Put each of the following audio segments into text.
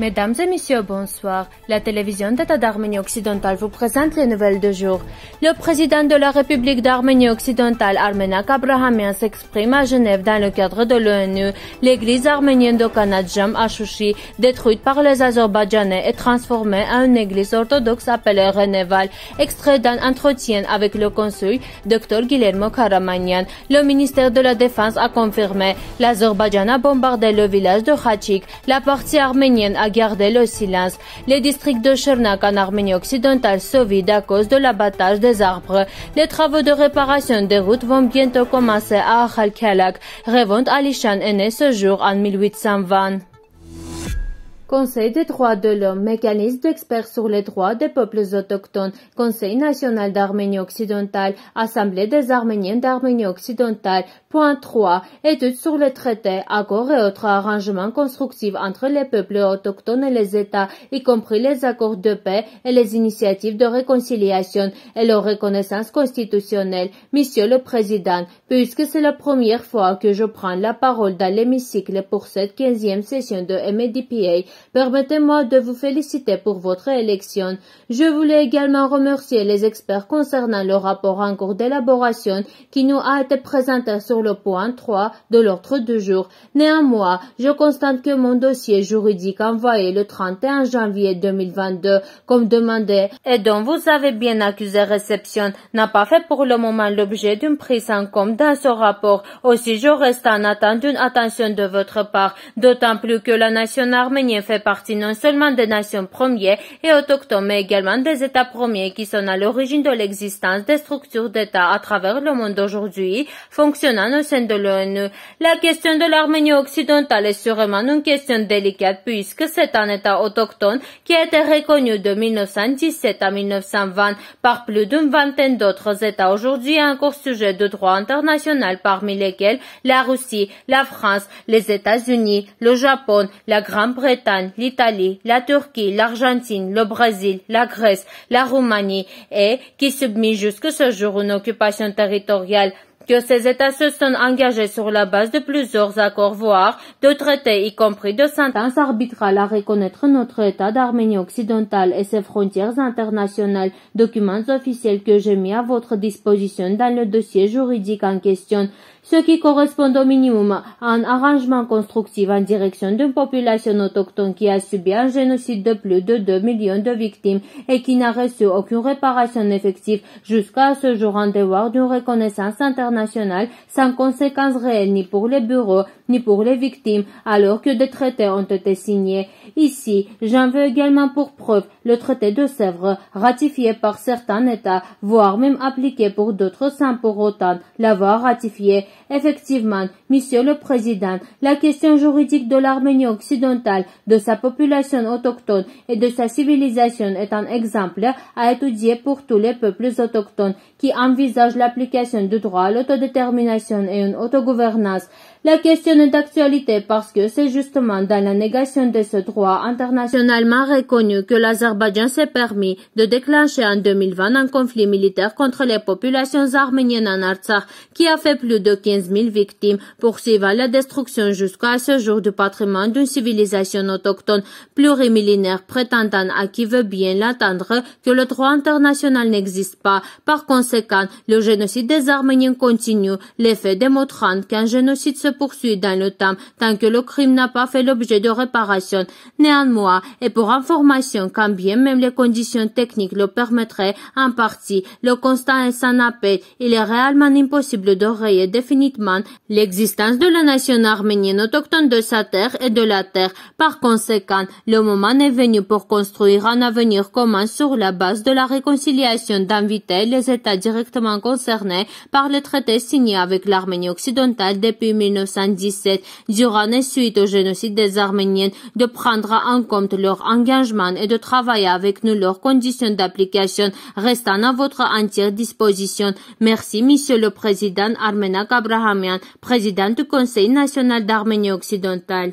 Mesdames et messieurs, bonsoir. La télévision d'État d'Arménie occidentale vous présente les nouvelles du jour. Le président de la République d'Arménie occidentale, Armenak Abrahamian, s'exprime à Genève dans le cadre de l'ONU. L'église arménienne de Kanadjam à Chouchi, détruite par les Azerbaïdjanais, est transformée en une église orthodoxe appelée Reneval. Extrait d'un entretien avec le consul, Dr Guillermo Karamanian. Le ministère de la Défense a confirmé l'Azerbaïdjan a bombardé le village de Khachik. La partie arménienne a Garder le silence. Les districts de Chernak en Arménie occidentale se vide à cause de l'abattage des arbres. Les travaux de réparation des routes vont bientôt commencer à Khalkhalak. Revend Alishan est né ce jour en 1820. Conseil des droits de l'homme, mécanisme d'experts sur les droits des peuples autochtones, Conseil national d'Arménie occidentale, Assemblée des Arméniens d'Arménie occidentale, Point 3. étude sur les traités, accords et autres arrangements constructifs entre les peuples autochtones et les États, y compris les accords de paix et les initiatives de réconciliation et leur reconnaissance constitutionnelle. Monsieur le Président, puisque c'est la première fois que je prends la parole dans l'hémicycle pour cette quinzième session de MEDPA, permettez-moi de vous féliciter pour votre élection. Je voulais également remercier les experts concernant le rapport en cours d'élaboration qui nous a été présenté sur le point 3 de l'ordre du jour. Néanmoins, je constate que mon dossier juridique envoyé le 31 janvier 2022 comme demandé et dont vous avez bien accusé réception n'a pas fait pour le moment l'objet d'une prise en compte dans ce rapport. Aussi, je reste en attente d'une attention de votre part, d'autant plus que la nation arménienne fait partie non seulement des nations premières et autochtones, mais également des États premiers qui sont à l'origine de l'existence des structures d'État à travers le monde aujourd'hui, fonctionnant de l'ONU. La question de l'Arménie occidentale est sûrement une question délicate puisque c'est un État autochtone qui a été reconnu de 1917 à 1920 par plus d'une vingtaine d'autres États aujourd'hui encore sujet de droit international parmi lesquels la Russie, la France, les États-Unis, le Japon, la Grande-Bretagne, l'Italie, la Turquie, l'Argentine, le Brésil, la Grèce, la Roumanie et qui subit jusque ce jour une occupation territoriale que ces États se sont engagés sur la base de plusieurs accords, voire de traités, y compris de sentences arbitrales à reconnaître notre État d'Arménie occidentale et ses frontières internationales, documents officiels que j'ai mis à votre disposition dans le dossier juridique en question, ce qui correspond au minimum à un arrangement constructif en direction d'une population autochtone qui a subi un génocide de plus de 2 millions de victimes et qui n'a reçu aucune réparation effective jusqu'à ce jour en devoir d'une reconnaissance internationale sans conséquences réelles ni pour les bureaux ni pour les victimes alors que des traités ont été signés. Ici, j'en veux également pour preuve le traité de Sèvres ratifié par certains États, voire même appliqué pour d'autres sans pour autant l'avoir ratifié. Effectivement, Monsieur le Président, la question juridique de l'Arménie occidentale, de sa population autochtone et de sa civilisation est un exemple à étudier pour tous les peuples autochtones qui envisagent l'application du droit à l'autodétermination et une autogouvernance. La question est d'actualité parce que c'est justement dans la négation de ce droit internationalement reconnu que l'Azerbaïdjan s'est permis de déclencher en 2020 un conflit militaire contre les populations arméniennes en Artsakh qui a fait plus de 15 000 victimes, poursuivant la destruction jusqu'à ce jour du patrimoine d'une civilisation autochtone plurimillénaire prétendant à qui veut bien l'attendre que le droit international n'existe pas. Par conséquent, le génocide des Arméniens continue l'effet démontrant qu'un génocide se poursuit dans le temps tant que le crime n'a pas fait l'objet de réparation. Néanmoins, et pour information, quand bien même les conditions techniques le permettraient en partie, le constat est sans appel. Il est réellement impossible de définitivement l'existence de la nation arménienne autochtone de sa terre et de la terre. Par conséquent, le moment est venu pour construire un avenir commun sur la base de la réconciliation d'inviter les États directement concernés par les traité signé avec l'Arménie occidentale depuis 1917 durant et suite au génocide des Arméniens de prendre en compte leur engagement et de travailler avec nous leurs conditions d'application restant à votre entière disposition. Merci, Monsieur le Président Armenak Abrahamian, président du Conseil national d'Arménie occidentale.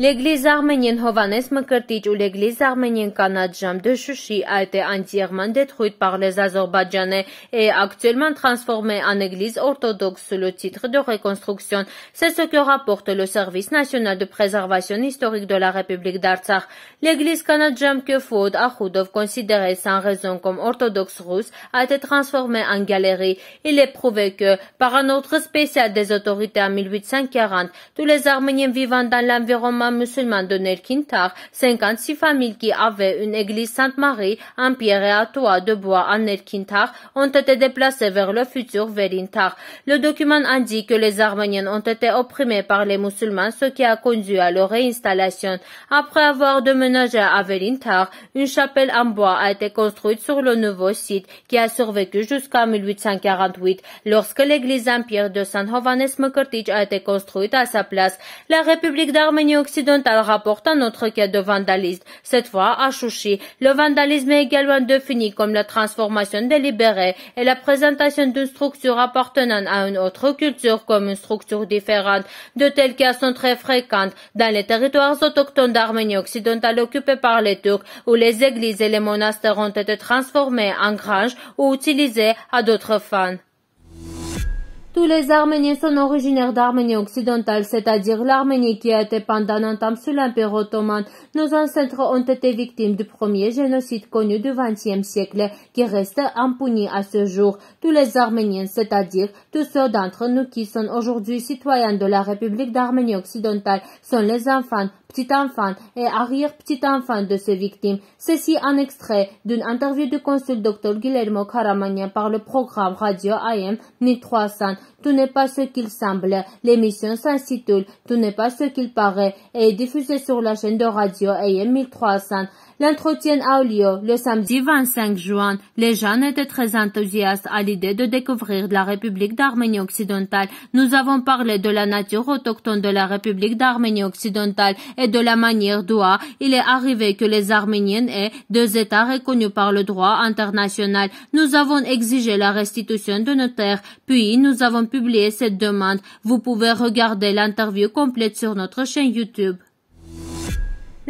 L'église arménienne Hovannes Mkrtich ou l'église arménienne Kanadjam de Shushi a été entièrement détruite par les Azerbaïdjanais et actuellement transformée en église orthodoxe sous le titre de reconstruction. C'est ce que rapporte le Service national de préservation historique de la République d'Artsakh. L'église Kanadjam que Foud Akhudov considérait sans raison comme orthodoxe russe a été transformée en galerie. Il est prouvé que, par un ordre spécial des autorités en 1840, tous les Arméniens vivant dans l'environnement musulmans musulman de Nelkintar, 56 familles qui avaient une église Sainte-Marie en pierre et à toit de bois à Nelkintar ont été déplacées vers le futur Verintar. Le document indique que les Arméniens ont été opprimés par les musulmans, ce qui a conduit à leur réinstallation. Après avoir déménagé à Verintar, une chapelle en bois a été construite sur le nouveau site qui a survécu jusqu'en 1848 lorsque l'église en pierre de San Hovannes Mekirtich a été construite à sa place. La République d'Arménie occidental rapporte un autre cas de vandalisme, cette fois à Chouchi. Le vandalisme est également défini comme la transformation délibérée et la présentation d'une structure appartenant à une autre culture comme une structure différente. De tels cas sont très fréquents dans les territoires autochtones d'Arménie occidentale occupés par les Turcs, où les églises et les monastères ont été transformés en granges ou utilisés à d'autres fins. Tous les Arméniens sont originaires d'Arménie occidentale, c'est-à-dire l'Arménie qui a été pendant un temps sous l'Empire ottoman. Nos ancêtres ont été victimes du premier génocide connu du XXe siècle qui reste impuni à ce jour. Tous les Arméniens, c'est-à-dire tous ceux d'entre nous qui sont aujourd'hui citoyens de la République d'Arménie occidentale, sont les enfants, petits-enfants et arrière-petits-enfants de ces victimes. Ceci en extrait d'une interview du consul Dr Guillermo Caramagna par le programme radio AM 1300. Tout n'est pas ce qu'il semble. L'émission s'intitule Tout n'est pas ce qu'il paraît et est diffusée sur la chaîne de radio AM 1300 L'entretien a eu lieu le samedi 25 juin. Les jeunes étaient très enthousiastes à l'idée de découvrir la République d'Arménie occidentale. Nous avons parlé de la nature autochtone de la République d'Arménie occidentale et de la manière dont il est arrivé que les Arméniennes aient deux États reconnus par le droit international. Nous avons exigé la restitution de nos terres, puis nous avons publié cette demande. Vous pouvez regarder l'interview complète sur notre chaîne YouTube.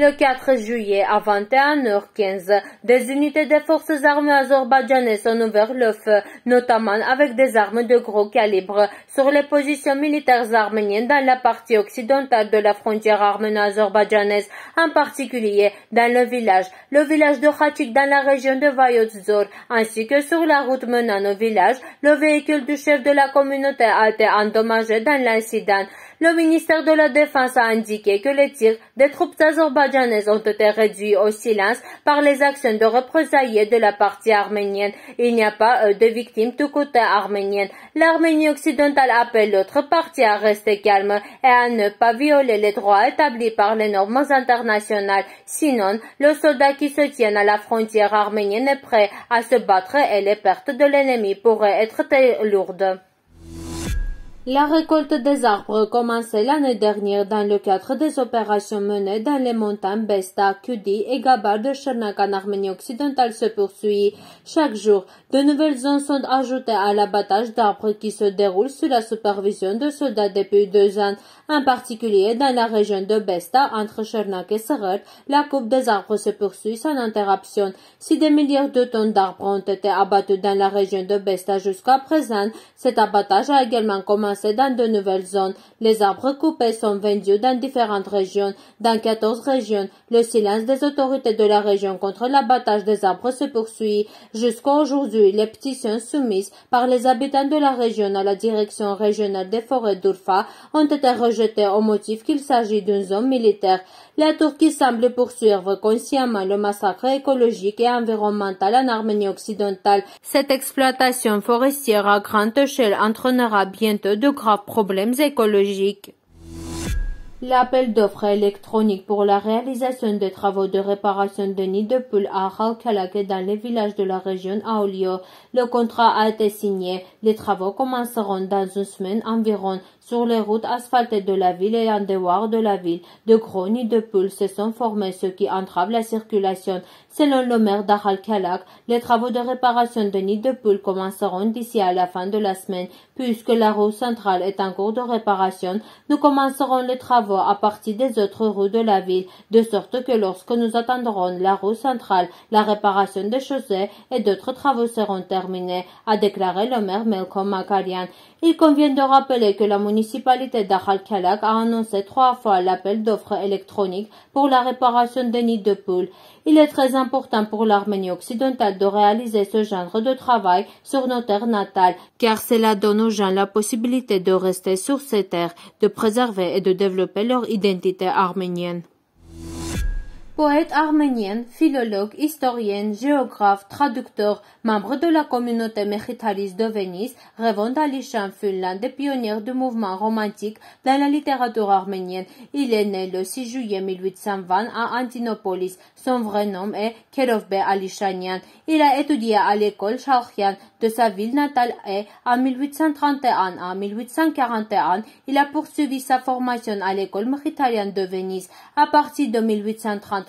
Le 4 juillet, à 21h15, des unités des forces armées azerbaïdjanaises ont ouvert le feu, notamment avec des armes de gros calibre, sur les positions militaires arméniennes dans la partie occidentale de la frontière arméno-azerbaïdjanaise, en particulier dans le village, le village de Khachik dans la région de Vayotzor, ainsi que sur la route menant au village, le véhicule du chef de la communauté a été endommagé dans l'incident. Le ministère de la Défense a indiqué que les tirs des troupes azerbaïdjanaises ont été réduits au silence par les actions de représailles de la partie arménienne. Il n'y a pas euh, de victimes du côté arménien. L'Arménie occidentale appelle l'autre partie à rester calme et à ne pas violer les droits établis par les normes internationales. Sinon, le soldat qui se tient à la frontière arménienne est prêt à se battre et les pertes de l'ennemi pourraient être lourdes. La récolte des arbres commencée l'année dernière dans le cadre des opérations menées dans les montagnes Besta, Kudi et Gabar de Chernak en Arménie occidentale se poursuit. Chaque jour, de nouvelles zones sont ajoutées à l'abattage d'arbres qui se déroule sous la supervision de soldats depuis deux ans. En particulier, dans la région de Besta, entre Chernak et Seret. la coupe des arbres se poursuit sans interruption. Si des milliards de tonnes d'arbres ont été abattus dans la région de Besta jusqu'à présent, cet abattage a également commencé dans de nouvelles zones. Les arbres coupés sont vendus dans différentes régions. Dans 14 régions, le silence des autorités de la région contre l'abattage des arbres se poursuit. Jusqu'à aujourd'hui, les pétitions soumises par les habitants de la région à la direction régionale des forêts d'Urfa ont été rejetées au motif qu'il s'agit d'une zone militaire. La Turquie semble poursuivre consciemment le massacre écologique et environnemental en Arménie occidentale. Cette exploitation forestière à grande échelle entraînera bientôt de de graves problèmes écologiques. L'appel d'offres électroniques pour la réalisation des travaux de réparation de nids de poules à Akhal-Kalak et dans les villages de la région Aulio. Le contrat a été signé. Les travaux commenceront dans une semaine environ sur les routes asphaltées de la ville et en dehors de la ville. De gros nids de poules se sont formés, ce qui entrave la circulation. Selon le maire d'Akhal-Kalak, les travaux de réparation de nids de poules commenceront d'ici à la fin de la semaine. Puisque la roue centrale est en cours de réparation, nous commencerons les travaux à partir des autres rues de la ville, de sorte que lorsque nous attendrons la roue centrale, la réparation des chaussées et d'autres travaux seront terminés, a déclaré le maire Melkom Makarian. Il convient de rappeler que la municipalité d'Akhal-Kalak a annoncé trois fois l'appel d'offres électroniques pour la réparation des nids de poules. Il est très important pour l'Arménie occidentale de réaliser ce genre de travail sur nos terres natales, car cela donne la possibilité de rester sur ces terres, de préserver et de développer leur identité arménienne poète arménienne, philologue, historien, géographe, traducteur, membre de la communauté méritaliste de Venise, Revond Alishan fut l'un des pionniers du mouvement romantique dans la littérature arménienne. Il est né le 6 juillet 1820 à Antinopolis. Son vrai nom est Kerovbe Alishanian. Il a étudié à l'école chalchiane de sa ville natale et en 1831 à 1841, il a poursuivi sa formation à l'école méchitalienne de Venise. À partir de 1830,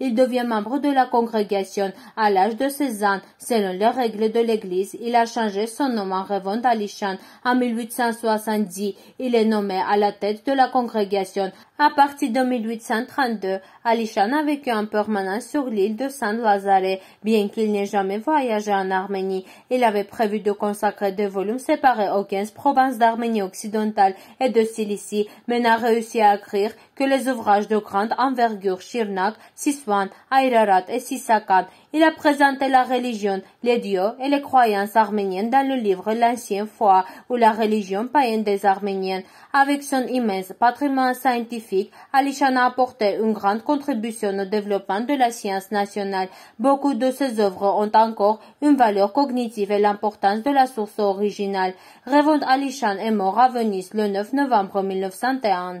il devient membre de la congrégation à l'âge de 16 ans. Selon les règles de l'Église, il a changé son nom en Révente d'Alishan en 1870. Il est nommé à la tête de la congrégation. À partir de 1832, Alishan a vécu en permanence sur l'île de Saint-Lazare. Bien qu'il n'ait jamais voyagé en Arménie, il avait prévu de consacrer deux volumes séparés aux 15 provinces d'Arménie occidentale et de Cilicie, mais n'a réussi à écrire que les ouvrages de grande envergure Shirnak, Siswan, Airarat et Sisakad. Il a présenté la religion, les dieux et les croyances arméniennes dans le livre L'Ancien foi ou la religion païenne des Arméniens. Avec son immense patrimoine scientifique, Alishan a apporté une grande contribution au développement de la science nationale. Beaucoup de ses œuvres ont encore une valeur cognitive et l'importance de la source originale. Revend Alishan est mort à Venise le 9 novembre 1901.